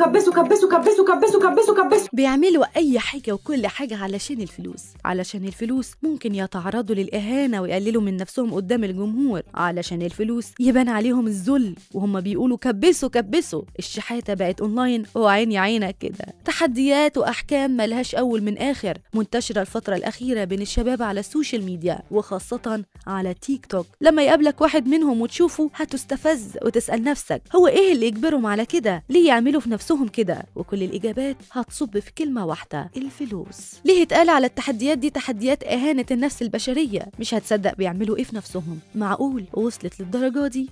كبسوا كبسوا كبسوا كبسوا كبسوا كبسوا بيعملوا اي حاجه وكل حاجه علشان الفلوس علشان الفلوس ممكن يتعرضوا للاهانه ويقللوا من نفسهم قدام الجمهور علشان الفلوس يبان عليهم الذل وهم بيقولوا كبسوا كبسوا الشحاته بقت اونلاين وعيني عينك كده تحديات واحكام ملهاش اول من اخر منتشره الفتره الاخيره بين الشباب على السوشيال ميديا وخاصه على تيك توك لما يقابلك واحد منهم وتشوفه هتستفز وتسال نفسك هو ايه اللي يجبرهم على كده ليه يعملوا في نفسهم نفسهم كده وكل الإجابات هتصب في كلمة واحدة الفلوس ليه اتقال على التحديات دي تحديات إهانة النفس البشرية مش هتصدق بيعملوا إيه في نفسهم معقول وصلت للدرجة دي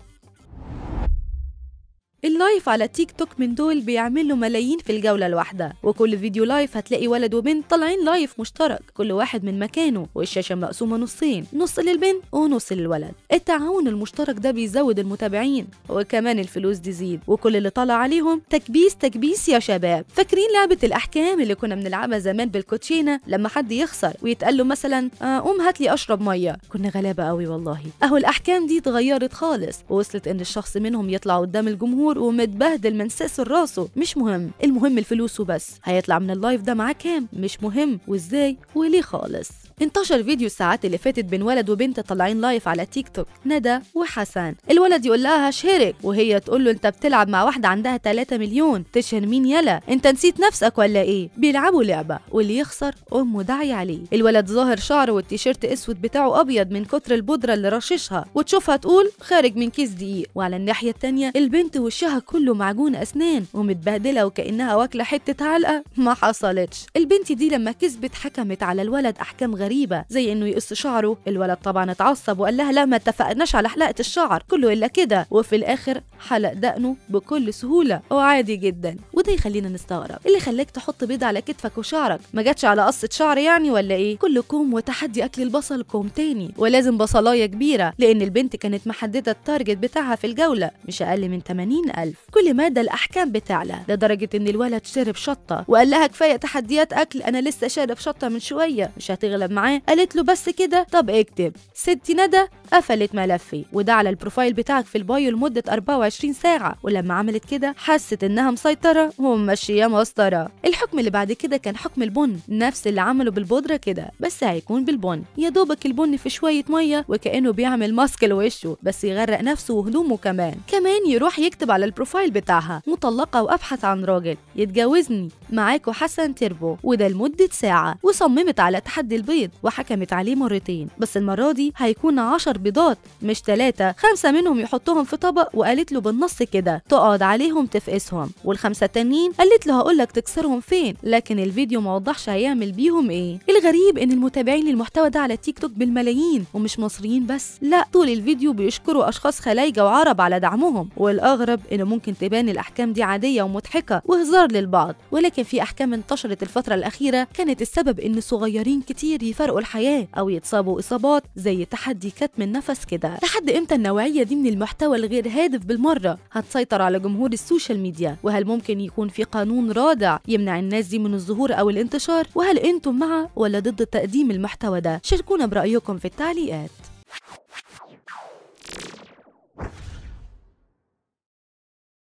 اللايف على تيك توك من دول بيعمل له ملايين في الجولة الواحدة وكل فيديو لايف هتلاقي ولد وبنت طالعين لايف مشترك كل واحد من مكانه والشاشة مقسومة نصين نص للبنت ونص للولد التعاون المشترك ده بيزود المتابعين وكمان الفلوس تزيد وكل اللي طالع عليهم تكبيس تكبيس يا شباب فاكرين لعبة الأحكام اللي كنا بنلعبها زمان بالكوتشينة لما حد يخسر ويتقال له مثلا آه، قوم هات لي أشرب مية كنا غلابة قوي والله أهو الأحكام دي اتغيرت خالص ووصلت إن الشخص منهم يطلع قدام الجمهور مخمور ومتبهدل من ساس راسه مش مهم المهم الفلوس وبس هيطلع من اللايف ده معاه كام مش مهم وازاي وليه خالص انتشر فيديو الساعات اللي فاتت بين ولد وبنت طالعين لايف على تيك توك ندى وحسن الولد يقول لها هشهرك وهي تقول له انت بتلعب مع واحده عندها 3 مليون تشهر مين يلا انت نسيت نفسك ولا ايه بيلعبوا لعبه واللي يخسر امه داعي عليه الولد ظاهر شعره والتيشيرت اسود بتاعه ابيض من كتر البودره اللي رششها وتشوفها تقول خارج من كيس دقيق وعلى الناحيه التانيه البنت وشها كله معجون اسنان ومتبهدله وكانها واكله حته علقه ما حصلتش البنت دي لما كسبت حكمت على الولد احكام غريبه غريبه زي انه يقص شعره الولد طبعا اتعصب وقال لها لا ما اتفقناش على حلقه الشعر كله الا كده وفي الاخر حلق دقنه بكل سهوله وعادي جدا وده يخلينا نستغرب إيه اللي خلاك تحط بيض على كتفك وشعرك ما جاتش على قصه شعر يعني ولا ايه كل كوم وتحدي اكل البصل كوم تاني ولازم بصلايه كبيره لان البنت كانت محدده التارجت بتاعها في الجوله مش اقل من 80000 كل ماده الاحكام بتعلى لدرجه ان الولد شرب شطه وقال لها كفايه تحديات اكل انا لسه شارب شطه من شويه مش هتغلب معاه قالت له بس كده طب اكتب ست ندى قفلت ملفي وده على البروفايل بتاعك في البايو لمده 24 24 ساعة ولما عملت كده حست إنها مسيطرة وماشية مسطرة الحكم اللي بعد كده كان حكم البن نفس اللي عمله بالبودرة كده بس هيكون بالبن يا دوبك البن في شوية مية وكأنه بيعمل ماسك لوشه بس يغرق نفسه وهدومه كمان كمان يروح يكتب على البروفايل بتاعها مطلقة وأبحث عن راجل يتجوزني معاكو حسن تربو وده لمدة ساعة وصممت على تحدي البيض وحكمت عليه مرتين بس المرة دي هيكون 10 بيضات مش ثلاثة خمسة منهم يحطهم في طبق وقالت له قالوا بالنص كده تقعد عليهم تفقسهم والخمسه التانيين قالت له هقول لك تكسرهم فين لكن الفيديو ما وضحش هيعمل بيهم ايه الغريب ان المتابعين للمحتوى ده على تيك توك بالملايين ومش مصريين بس لا طول الفيديو بيشكروا اشخاص خلايجه وعرب على دعمهم والاغرب ان ممكن تبان الاحكام دي عاديه ومضحكه وهزار للبعض ولكن في احكام انتشرت الفتره الاخيره كانت السبب ان صغيرين كتير يفارقوا الحياه او يتصابوا اصابات زي تحدي كتم النفس كده لحد امتى النوعيه دي من المحتوى الغير هادف بالمرة مرة هتسيطر على جمهور السوشيال ميديا وهل ممكن يكون في قانون رادع يمنع الناس دي من الظهور أو الانتشار وهل أنتم مع ولا ضد تقديم المحتوى ده شاركونا برأيكم في التعليقات